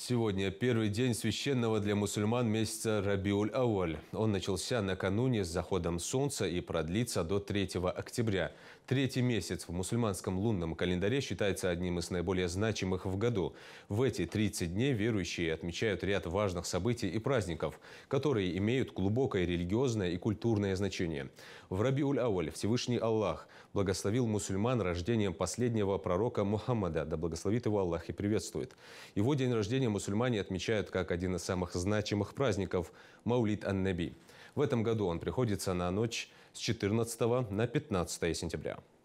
Сегодня первый день священного для мусульман месяца Рабиуль-Ауаль. Он начался накануне с заходом солнца и продлится до 3 октября. Третий месяц в мусульманском лунном календаре считается одним из наиболее значимых в году. В эти 30 дней верующие отмечают ряд важных событий и праздников, которые имеют глубокое религиозное и культурное значение. В Рабиуль-Ауаль Всевышний Аллах благословил мусульман рождением последнего пророка Мухаммада, да благословит его Аллах и приветствует. Его день рождения Сегодня мусульмане отмечают как один из самых значимых праздников – Маулит ан-Наби. В этом году он приходится на ночь с 14 на 15 сентября.